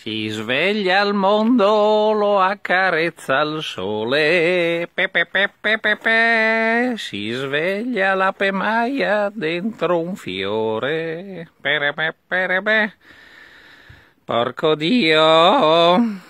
Si sveglia il mondo, lo accarezza il sole, pe, pe, pe, si sveglia la pemaia dentro un fiore, Porco Dio!